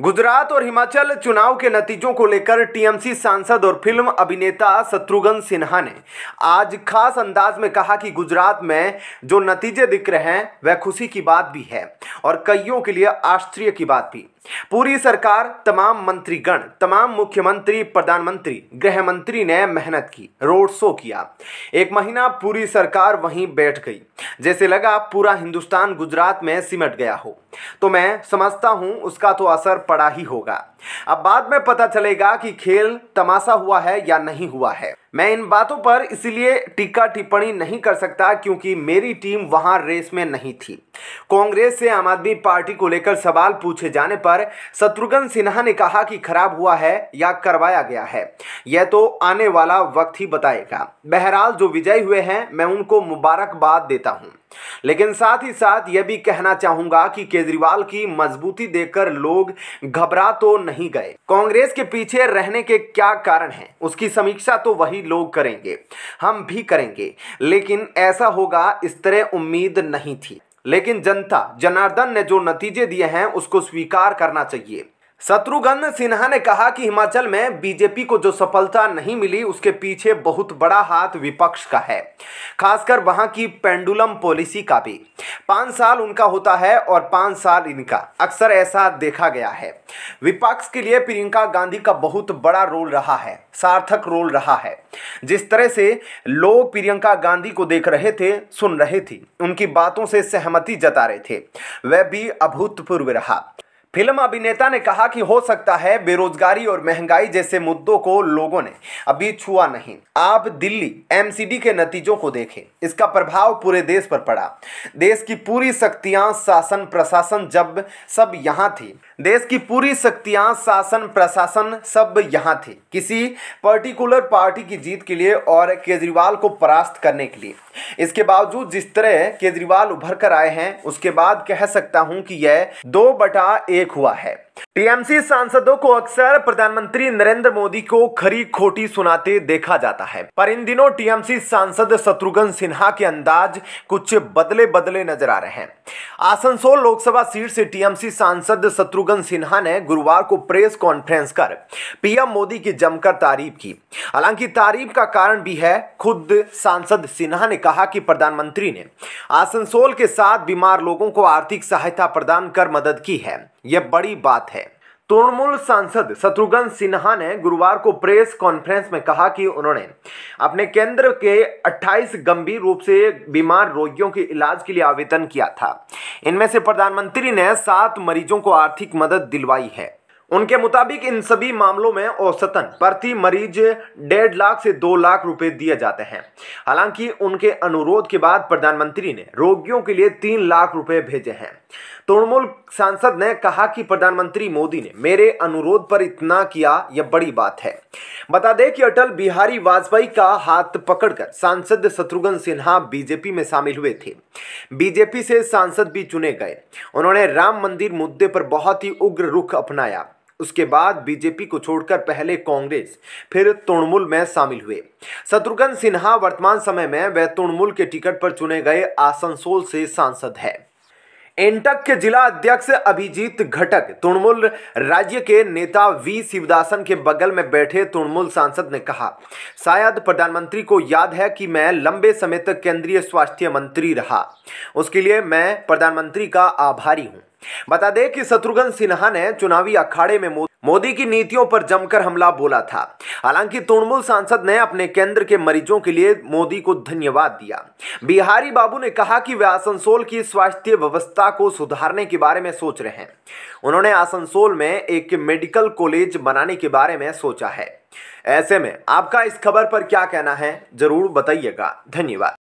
गुजरात और हिमाचल चुनाव के नतीजों को लेकर टीएमसी सांसद और फिल्म अभिनेता शत्रुघ्न सिन्हा ने आज खास अंदाज में कहा कि गुजरात में जो नतीजे दिख रहे हैं वह खुशी की बात भी है और कईयों के लिए आश्चर्य की बात भी पूरी सरकार तमाम मंत्रीगण तमाम मुख्यमंत्री प्रधानमंत्री गृह मंत्री ने मेहनत की रोड शो किया एक महीना पूरी सरकार वहीं बैठ गई जैसे लगा पूरा हिंदुस्तान गुजरात में सिमट गया हो तो मैं समझता हूं उसका तो असर पड़ा ही होगा अब बाद में पता चलेगा कि खेल तमाशा हुआ है या नहीं हुआ है मैं इन बातों पर इसलिए टीका टिप्पणी नहीं कर सकता क्योंकि मेरी टीम वहां रेस में नहीं थी कांग्रेस से आम आदमी पार्टी को लेकर सवाल पूछे जाने पर शत्रुघ्न सिन्हा ने कहा कि खराब हुआ है या करवाया गया है यह तो आने वाला वक्त ही बताएगा बहरहाल जो विजयी हुए हैं मैं उनको मुबारकबाद देता हूं लेकिन साथ ही साथ यह भी कहना चाहूंगा कि केजरीवाल की मजबूती देखकर लोग घबरा तो नहीं गए कांग्रेस के पीछे रहने के क्या कारण हैं उसकी समीक्षा तो वही लोग करेंगे हम भी करेंगे लेकिन ऐसा होगा इस तरह उम्मीद नहीं थी लेकिन जनता जनार्दन ने जो नतीजे दिए हैं उसको स्वीकार करना चाहिए शत्रुघ्न सिन्हा ने कहा कि हिमाचल में बीजेपी को जो सफलता नहीं मिली उसके पीछे बहुत बड़ा हाथ विपक्ष का है खासकर वहां की पेंडुलम पॉलिसी का भी पांच साल उनका होता है और पांच साल इनका अक्सर ऐसा देखा गया है विपक्ष के लिए प्रियंका गांधी का बहुत बड़ा रोल रहा है सार्थक रोल रहा है जिस तरह से लोग प्रियंका गांधी को देख रहे थे सुन रहे थे उनकी बातों से सहमति जता रहे थे वह भी अभूतपूर्व रहा फिल्म अभिनेता ने कहा कि हो सकता है बेरोजगारी और महंगाई जैसे मुद्दों को लोगों ने अभी छुआ नहीं आप दिल्ली एमसीडी के नतीजों को देखें इसका प्रभाव पूरे देश पर पड़ा देश की पूरी शक्तियां शासन प्रशासन जब सब यहां थी देश की पूरी शक्तियां शासन प्रशासन सब यहां थी किसी पर्टिकुलर पार्टी की जीत के लिए और केजरीवाल को परास्त करने के लिए इसके बावजूद जिस तरह केजरीवाल उभर कर आए हैं उसके बाद कह सकता हूं कि यह दो बटा ए एक हुआ है टीएमसी सांसदों को अक्सर प्रधानमंत्री नरेंद्र मोदी को खरी खोटी सुनाते देखा जाता है पर इन दिनों टीएमसी सांसद शत्रुघ्न सिन्हा के अंदाज कुछ बदले बदले नजर आ रहे हैं आसनसोल लोकसभा सीट से टीएमसी सांसद शत्रुघ्न सिन्हा ने गुरुवार को प्रेस कॉन्फ्रेंस कर पीएम मोदी की जमकर तारीफ की हालांकि तारीफ का कारण भी है खुद सांसद सिन्हा ने कहा कि प्रधानमंत्री ने आसनसोल के साथ बीमार लोगों को आर्थिक सहायता प्रदान कर मदद की है यह बड़ी बात बात है तृणमूल सांसद शत्रुघ्न सिन्हा ने गुरुवार को प्रेस कॉन्फ्रेंस में कहा कि उन्होंने अपने केंद्र के 28 गंभीर रूप से बीमार रोगियों के इलाज के लिए आवेदन किया था इनमें से प्रधानमंत्री ने सात मरीजों को आर्थिक मदद दिलवाई है उनके मुताबिक इन सभी मामलों में औसतन प्रति मरीज डेढ़ लाख से दो लाख रुपए दिए जाते हैं हालांकि उनके अनुरोध के बाद प्रधानमंत्री ने रोगियों के लिए तीन लाख रुपए भेजे हैं तृणमूल सांसद ने कहा कि प्रधानमंत्री मोदी ने मेरे अनुरोध पर इतना किया यह बड़ी बात है बता दें कि अटल बिहारी वाजपेयी का हाथ पकड़कर सांसद शत्रुघ्न सिन्हा बीजेपी में शामिल हुए थे बीजेपी से सांसद भी चुने गए उन्होंने राम मंदिर मुद्दे पर बहुत ही उग्र रुख अपनाया उसके बाद बीजेपी को छोड़कर पहले कांग्रेस फिर तृणमूल में शामिल हुए शत्रुघ्न सिन्हा वर्तमान समय में वह तृणमूल के टिकट पर चुने गए आसनसोल से सांसद है एंटक के जिला अध्यक्ष अभिजीत घटक तृणमूल राज्य के नेता वी शिवदासन के बगल में बैठे तृणमूल सांसद ने कहा शायद प्रधानमंत्री को याद है कि मैं लंबे समय तक केंद्रीय स्वास्थ्य मंत्री रहा उसके लिए मैं प्रधानमंत्री का आभारी हूं बता दें कि शत्रुघ्न सिन्हा ने चुनावी अखाड़े में मोदी की नीतियों पर जमकर हमला बोला था हालांकि तृणमूल सांसद ने अपने केंद्र के मरीजों के लिए मोदी को धन्यवाद दिया बिहारी बाबू ने कहा कि वे आसनसोल की स्वास्थ्य व्यवस्था को सुधारने के बारे में सोच रहे हैं उन्होंने आसनसोल में एक मेडिकल कॉलेज बनाने के बारे में सोचा है ऐसे में आपका इस खबर पर क्या कहना है जरूर बताइएगा धन्यवाद